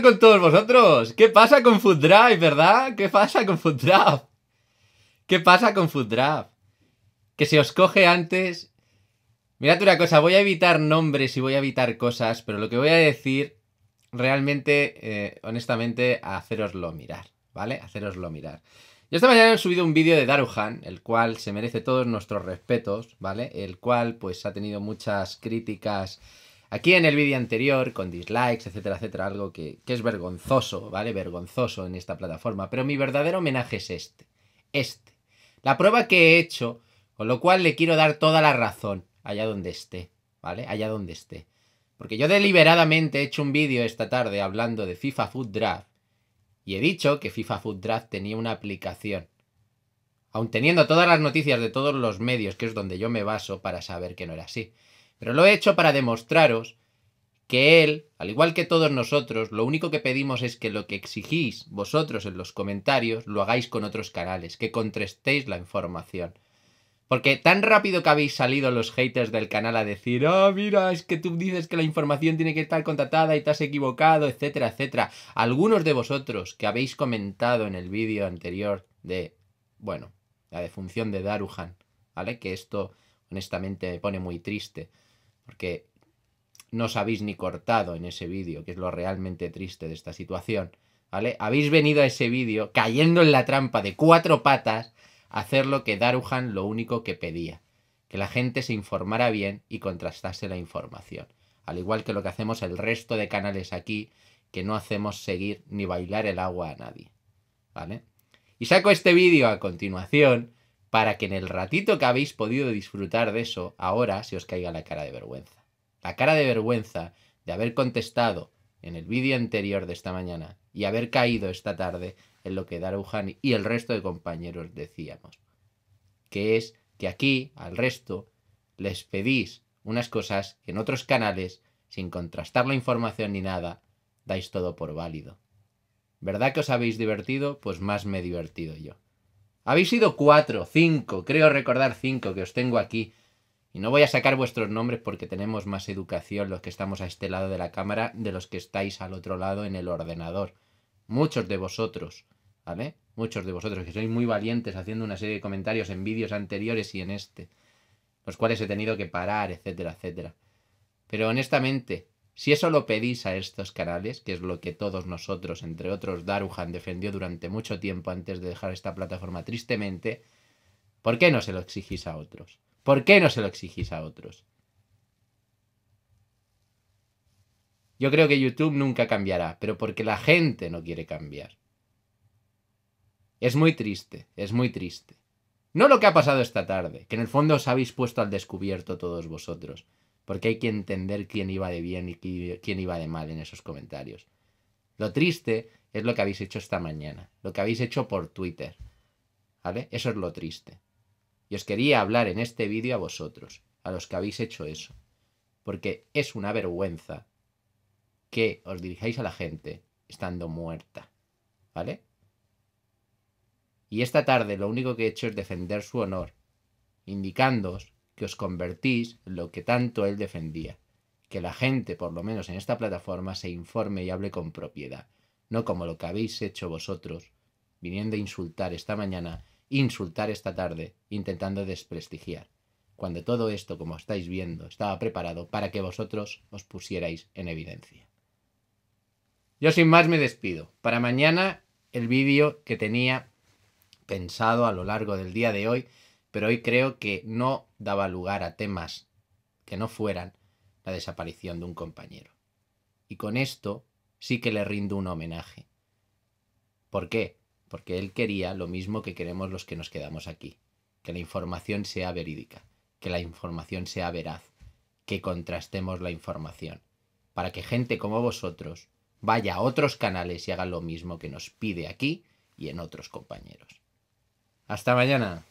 con todos vosotros. ¿Qué pasa con Food Drive, verdad? ¿Qué pasa con Food Drive? ¿Qué pasa con Food Drive? Que se os coge antes. Mirad una cosa, voy a evitar nombres y voy a evitar cosas, pero lo que voy a decir realmente, eh, honestamente, a haceroslo mirar, ¿vale? haceroslo mirar. Yo esta mañana he subido un vídeo de Daruhan, el cual se merece todos nuestros respetos, ¿vale? El cual pues ha tenido muchas críticas Aquí en el vídeo anterior, con dislikes, etcétera, etcétera, algo que, es vergonzoso, ¿vale? Vergonzoso en esta plataforma. Pero mi verdadero homenaje es este. Este. La prueba que he hecho, con lo cual le quiero dar toda la razón, allá donde esté, ¿vale? Allá donde esté. Porque yo deliberadamente he hecho un vídeo esta tarde hablando de FIFA Food Draft y he dicho que FIFA Food Draft tenía una aplicación. Aun teniendo todas las noticias de todos los medios, que es donde yo me baso para saber que no era así. Pero lo he hecho para demostraros que Él, al igual que todos nosotros, lo único que pedimos es que lo que exigís vosotros en los comentarios lo hagáis con otros canales, que contrastéis la información. Porque tan rápido que habéis salido los haters del canal a decir, ah, oh, mira, es que tú dices que la información tiene que estar contratada y te has equivocado, etcétera, etcétera. Algunos de vosotros que habéis comentado en el vídeo anterior de, bueno, la defunción de Daruhan, ¿vale? Que esto honestamente me pone muy triste porque no os habéis ni cortado en ese vídeo, que es lo realmente triste de esta situación, ¿vale? Habéis venido a ese vídeo cayendo en la trampa de cuatro patas a hacer lo que Daruhan lo único que pedía, que la gente se informara bien y contrastase la información, al igual que lo que hacemos el resto de canales aquí, que no hacemos seguir ni bailar el agua a nadie, ¿vale? Y saco este vídeo a continuación para que en el ratito que habéis podido disfrutar de eso, ahora se os caiga la cara de vergüenza. La cara de vergüenza de haber contestado en el vídeo anterior de esta mañana y haber caído esta tarde en lo que Daruhan y el resto de compañeros decíamos, que es que aquí al resto les pedís unas cosas que en otros canales, sin contrastar la información ni nada, dais todo por válido. ¿Verdad que os habéis divertido? Pues más me he divertido yo. Habéis sido cuatro, cinco, creo recordar cinco que os tengo aquí. Y no voy a sacar vuestros nombres porque tenemos más educación los que estamos a este lado de la cámara de los que estáis al otro lado en el ordenador. Muchos de vosotros, ¿vale? Muchos de vosotros que sois muy valientes haciendo una serie de comentarios en vídeos anteriores y en este, los cuales he tenido que parar, etcétera, etcétera. Pero honestamente, si eso lo pedís a estos canales, que es lo que todos nosotros, entre otros Daruhan, defendió durante mucho tiempo antes de dejar esta plataforma tristemente, ¿por qué no se lo exigís a otros? ¿Por qué no se lo exigís a otros? Yo creo que YouTube nunca cambiará, pero porque la gente no quiere cambiar. Es muy triste, es muy triste. No lo que ha pasado esta tarde, que en el fondo os habéis puesto al descubierto todos vosotros, porque hay que entender quién iba de bien y quién iba de mal en esos comentarios. Lo triste es lo que habéis hecho esta mañana, lo que habéis hecho por Twitter. ¿Vale? Eso es lo triste. Y os quería hablar en este vídeo a vosotros, a los que habéis hecho eso. Porque es una vergüenza que os dirijáis a la gente estando muerta. ¿Vale? Y esta tarde lo único que he hecho es defender su honor, indicándoos que os convertís lo que tanto él defendía. Que la gente, por lo menos en esta plataforma, se informe y hable con propiedad, no como lo que habéis hecho vosotros, viniendo a insultar esta mañana, insultar esta tarde, intentando desprestigiar, cuando todo esto, como estáis viendo, estaba preparado para que vosotros os pusierais en evidencia. Yo sin más me despido. Para mañana el vídeo que tenía pensado a lo largo del día de hoy pero hoy creo que no daba lugar a temas que no fueran la desaparición de un compañero. Y con esto sí que le rindo un homenaje. ¿Por qué? Porque él quería lo mismo que queremos los que nos quedamos aquí, que la información sea verídica, que la información sea veraz, que contrastemos la información, para que gente como vosotros vaya a otros canales y haga lo mismo que nos pide aquí y en otros compañeros. Hasta mañana.